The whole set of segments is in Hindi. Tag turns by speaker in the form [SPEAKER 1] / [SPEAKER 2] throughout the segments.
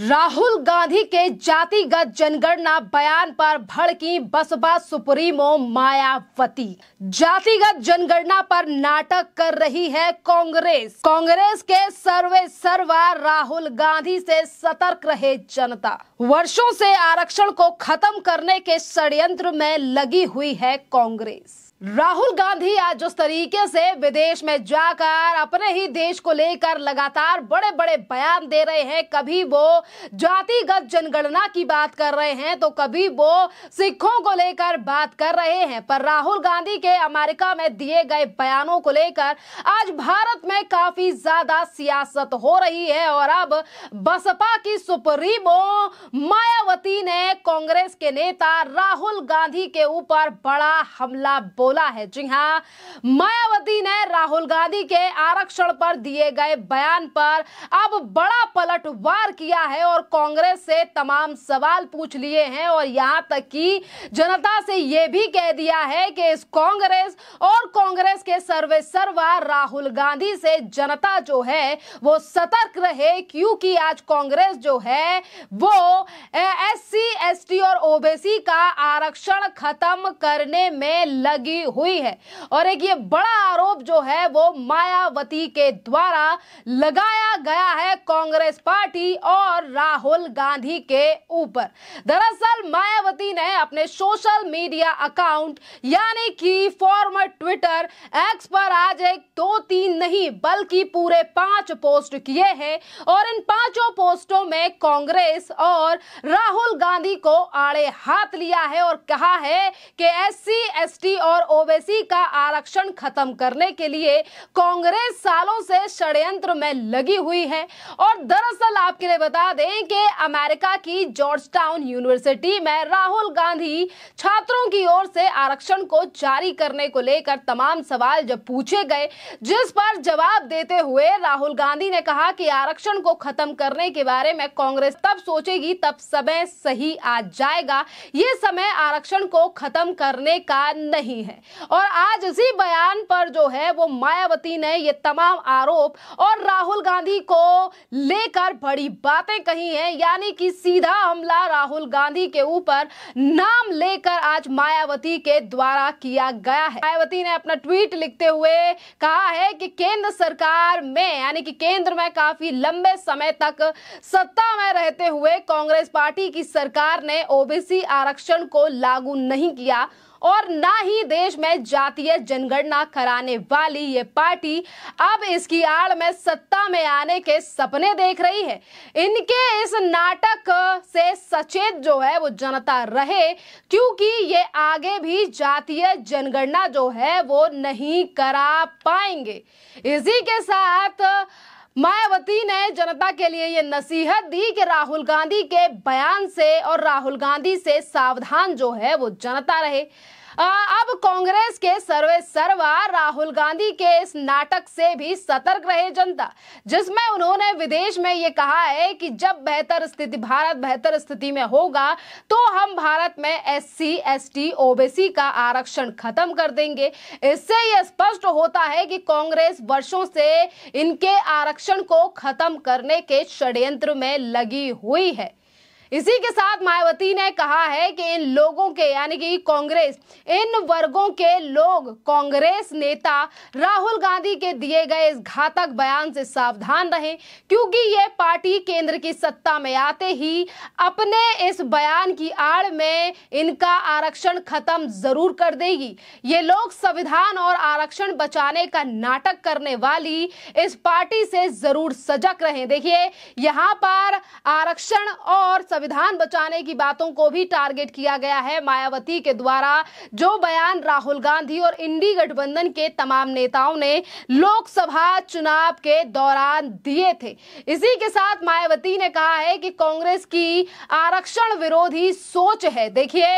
[SPEAKER 1] राहुल गांधी के जातिगत जनगणना बयान पर भड़की बसपा सुप्रीमो मायावती जातिगत जनगणना पर नाटक कर रही है कांग्रेस कांग्रेस के सर्वे सर्वा राहुल गांधी से सतर्क रहे जनता वर्षों से आरक्षण को खत्म करने के षड्यंत्र में लगी हुई है कांग्रेस राहुल गांधी आज जिस तरीके से विदेश में जाकर अपने ही देश को लेकर लगातार बड़े बड़े बयान दे रहे हैं कभी वो जातिगत जनगणना की बात कर रहे हैं तो कभी वो सिखों को लेकर बात कर रहे हैं पर राहुल गांधी के अमेरिका में दिए गए बयानों को लेकर आज भारत में काफी ज्यादा सियासत हो रही है और अब बसपा की सुप्रीमो मायावती ने कांग्रेस के नेता राहुल गांधी के ऊपर बड़ा हमला बोल बोला है जी हाँ मायावती ने राहुल गांधी के आरक्षण पर दिए गए बयान पर अब बड़ा पलटवार किया है और कांग्रेस से तमाम सवाल पूछ लिए हैं और यहां तक कि जनता से यह भी कह दिया है कि इस कांग्रेस और कांग्रेस के सर्वा राहुल गांधी से जनता जो है वो सतर्क रहे क्योंकि आज कांग्रेस जो है वो एस सी और ओबीसी का आरक्षण खत्म करने में लगी हुई है और एक ये बड़ा आरोप जो है वो मायावती के द्वारा लगाया गया है कांग्रेस पार्टी और राहुल गांधी के ऊपर दरअसल मायावती ने अपने सोशल मीडिया अकाउंट यानी कि फॉर्मर ट्विटर एक्स पर आज एक दो तीन नहीं बल्कि पूरे पांच पोस्ट किए हैं और इन पांचों पोस्टों में कांग्रेस और राहुल गांधी को आड़े हाथ लिया है और कहा है कि एससी एसटी और ओबीसी का आरक्षण खत्म करने के लिए कांग्रेस सालों से षड्यंत्र में लगी हुई है और दरअसल आपके लिए बता दें कि अमेरिका की जॉर्ज टाउन यूनिवर्सिटी में राहुल गांधी छात्रों की ओर से आरक्षण को जारी करने को लेकर तमाम सवाल सवाल जब पूछे गए जिस पर जवाब देते हुए राहुल गांधी ने कहा कि आरक्षण को खत्म करने के बारे में कांग्रेस तब सोचेगी तब समय सही आ जाएगा ये समय आरक्षण को खत्म करने का नहीं है और आज इसी बयान पर जो है वो मायावती ने ये तमाम आरोप और राहुल गांधी को लेकर बड़ी बातें कही हैं यानी कि सीधा हमला राहुल गांधी के ऊपर नाम लेकर आज मायावती के द्वारा किया गया है मायावती ने अपना ट्वीट लिखते हुए कहा है कि केंद्र सरकार में यानी कि केंद्र में काफी लंबे समय तक सत्ता में रहते हुए कांग्रेस पार्टी की सरकार ने ओबीसी आरक्षण को लागू नहीं किया और ना ही देश में जातीय जनगणना कराने वाली ये पार्टी अब इसकी आड़ में सत्ता में आने के सपने देख रही है इनके इस नाटक से सचेत जो है वो जनता रहे क्योंकि ये आगे भी जातीय जनगणना जो है वो नहीं करा पाएंगे इसी के साथ मायावती ने जनता के लिए ये नसीहत दी कि राहुल गांधी के बयान से और राहुल गांधी से सावधान जो है वो जनता रहे अब कांग्रेस के सर्वे सर्वा राहुल गांधी के इस नाटक से भी सतर्क रहे जनता जिसमें उन्होंने विदेश में ये कहा है कि जब बेहतर स्थिति भारत बेहतर स्थिति में होगा तो हम भारत में S C S T OBC का आरक्षण खत्म कर देंगे इससे यह स्पष्ट होता है कि कांग्रेस वर्षों से इनके आरक्षण को खत्म करने के षड्यंत्र में लगी हुई है इसी के साथ मायावती ने कहा है कि इन लोगों के यानी कि कांग्रेस इन वर्गों के लोग कांग्रेस नेता राहुल गांधी के दिए गए इस घातक बयान से सावधान रहें क्योंकि ये पार्टी केंद्र की सत्ता में आते ही अपने इस बयान की आड़ में इनका आरक्षण खत्म जरूर कर देगी ये लोग संविधान और आरक्षण बचाने का नाटक करने वाली इस पार्टी से जरूर सजग रहे देखिए यहाँ पर आरक्षण और संविधान बचाने की बातों को भी टारगेट किया गया है मायावती के द्वारा जो बयान राहुल गांधी और इंडी गठबंधन के तमाम नेताओं ने लोकसभा चुनाव के दौरान दिए थे इसी के साथ मायावती ने कहा है कि कांग्रेस की आरक्षण विरोधी सोच है देखिए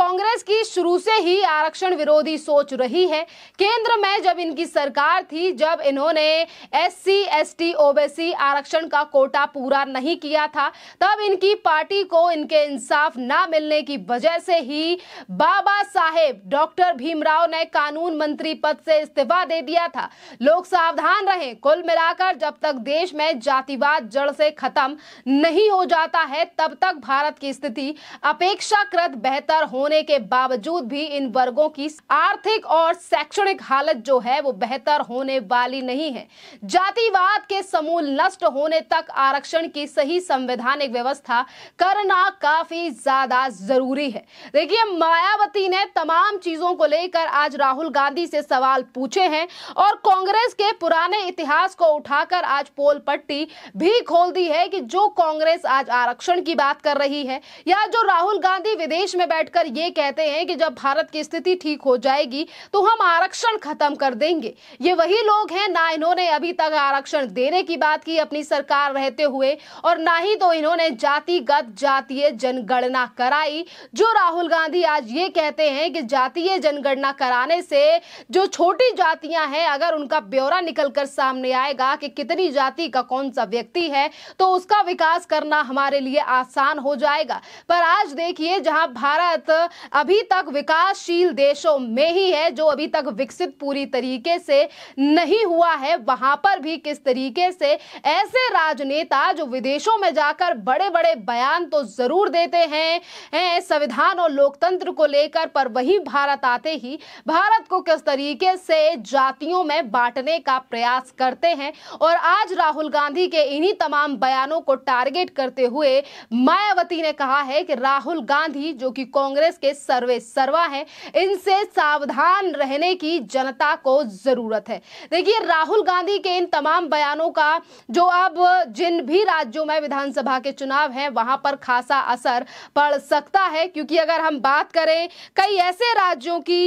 [SPEAKER 1] कांग्रेस की शुरू से ही आरक्षण विरोधी सोच रही है केंद्र में जब इनकी सरकार थी जब इन्होंने S C S T OBC आरक्षण का कोटा पूरा नहीं किया था तब इनकी पार्टी को इनके इंसाफ ना मिलने की वजह से ही बाबा साहेब डॉक्टर भीमराव ने कानून मंत्री पद से इस्तीफा दे दिया था लोग सावधान रहे कुल मिलाकर जब तक देश में जातिवाद जड़ से खत्म नहीं हो जाता है तब तक भारत की स्थिति अपेक्षाकृत बेहतर होने के बावजूद भी इन वर्गों की आर्थिक और शैक्षणिक हालत जो है वो बेहतर होने वाली नहीं है जातिवाद के समूल नष्ट होने तक आरक्षण की सही संवैधानिक व्यवस्था करना काफी ज्यादा जरूरी है देखिए मायावती ने तमाम चीजों को लेकर आज राहुल गांधी से सवाल पूछे हैं और कांग्रेस के पुराने इतिहास को उठाकर आज पोल पट्टी भी खोल दी है कि जो कांग्रेस आज आरक्षण की बात कर रही है या जो राहुल गांधी विदेश में बैठकर ये कहते हैं कि जब भारत की स्थिति ठीक हो जाएगी तो हम आरक्षण खत्म कर देंगे ये वही लोग हैं ना इन्होंने अभी तक आरक्षण देने की बात की अपनी सरकार रहते हुए और ना ही तो इन्होंने जाति व्यक्तिगत जातीय जनगणना कराई जो राहुल गांधी आज ये कहते हैं कि जातीय जनगणना कराने से जो छोटी जातियां हैं अगर उनका ब्यौरा निकलकर सामने आएगा कि कितनी जाति का कौन सा व्यक्ति है तो उसका विकास करना हमारे लिए आसान हो जाएगा पर आज देखिए जहां भारत अभी तक विकासशील देशों में ही है जो अभी तक विकसित पूरी तरीके से नहीं हुआ है वहां पर भी किस तरीके से ऐसे राजनेता जो विदेशों में जाकर बड़े बड़े बयान तो ज़रूर देते हैं हैं संविधान और लोकतंत्र को लेकर पर वही भारत आते ही भारत को किस तरीके से जातियों में बांटने का प्रयास करते हैं और आज राहुल गांधी के इन्हीं तमाम बयानों को टारगेट करते हुए मायावती ने कहा है कि राहुल गांधी जो कि कांग्रेस के सर्वे सर्वा है इनसे सावधान रहने की जनता को ज़रूरत है देखिए राहुल गांधी के इन तमाम बयानों का जो अब जिन भी राज्यों में विधानसभा के चुनाव हैं वहां पर खासा असर पड़ सकता है क्योंकि अगर हम बात करें कई ऐसे राज्यों की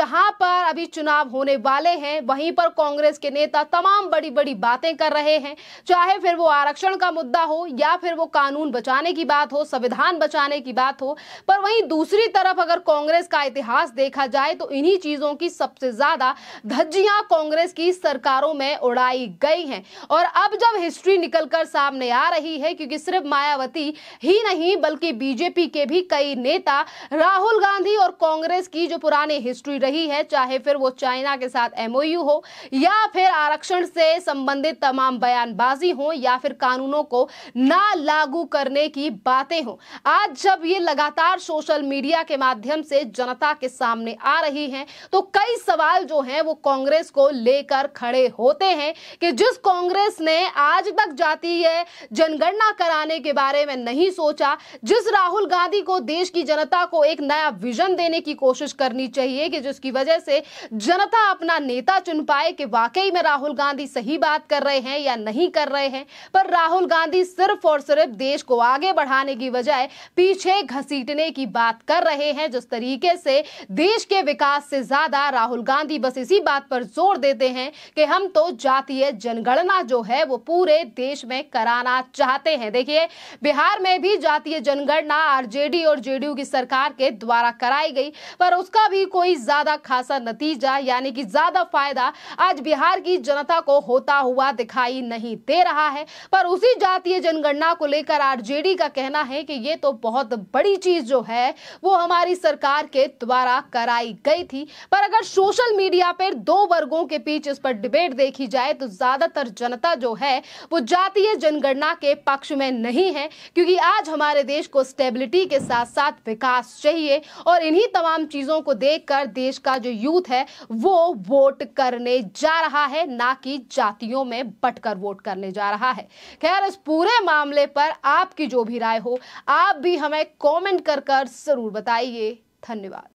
[SPEAKER 1] जहां पर अभी चुनाव होने वाले हैं वहीं पर कांग्रेस के नेता तमाम बड़ी बड़ी बातें कर रहे हैं चाहे फिर वो आरक्षण का मुद्दा हो या फिर वो कानून बचाने की बात हो संविधान बचाने की बात हो पर वहीं दूसरी तरफ अगर कांग्रेस का इतिहास देखा जाए तो इन्हीं चीजों की सबसे ज्यादा धज्जियां कांग्रेस की सरकारों में उड़ाई गई हैं और अब जब हिस्ट्री निकलकर सामने आ रही है क्योंकि सिर्फ माया मायावती ही नहीं बल्कि बीजेपी के भी कई नेता राहुल गांधी और कांग्रेस की जो पुरानी हिस्ट्री रही है चाहे फिर वो चाइना के साथ एमओयू हो या फिर आरक्षण से संबंधित तमाम बयानबाजी हो या फिर कानूनों को ना लागू करने की बातें हो आज जब ये लगातार सोशल मीडिया के माध्यम से जनता के सामने आ रही हैं तो कई सवाल जो हैं वो कांग्रेस को लेकर खड़े होते हैं कि जिस कांग्रेस ने आज तक जाती है जनगणना कराने के बाद बारे में नहीं सोचा जिस राहुल गांधी को देश की जनता को एक नया विजन देने की कोशिश करनी चाहिए कि जिसकी वजह से जनता अपना नेता चुन पाए कि वाकई में राहुल गांधी सही बात कर रहे हैं या नहीं कर रहे हैं पर राहुल गांधी सिर्फ और सिर्फ देश को आगे बढ़ाने की बजाय पीछे घसीटने की बात कर रहे हैं जिस तरीके से देश के विकास से ज्यादा राहुल गांधी बस इसी बात पर जोर देते हैं कि हम तो जातीय जनगणना जो है वो पूरे देश में कराना चाहते हैं देखिए बिहार में भी जातीय जनगणना आरजेडी और जेडीयू की सरकार के द्वारा कराई गई पर उसका भी कोई ज्यादा खासा नतीजा यानी कि ज्यादा फायदा आज बिहार की जनता को होता हुआ दिखाई नहीं दे रहा है पर उसी जातीय जनगणना को लेकर आरजेडी का कहना है कि ये तो बहुत बड़ी चीज जो है वो हमारी सरकार के द्वारा कराई गई थी पर अगर सोशल मीडिया पर दो वर्गों के बीच इस पर डिबेट देखी जाए तो ज्यादातर जनता जो है वो जातीय जनगणना के पक्ष में नहीं है हैं क्योंकि आज हमारे देश को स्टेबिलिटी के साथ साथ विकास चाहिए और इन्हीं तमाम चीज़ों को देखकर देश का जो यूथ है वो वोट करने जा रहा है ना कि जातियों में बटकर वोट करने जा रहा है खैर इस पूरे मामले पर आपकी जो भी राय हो आप भी हमें कॉमेंट कर कर जरूर बताइए धन्यवाद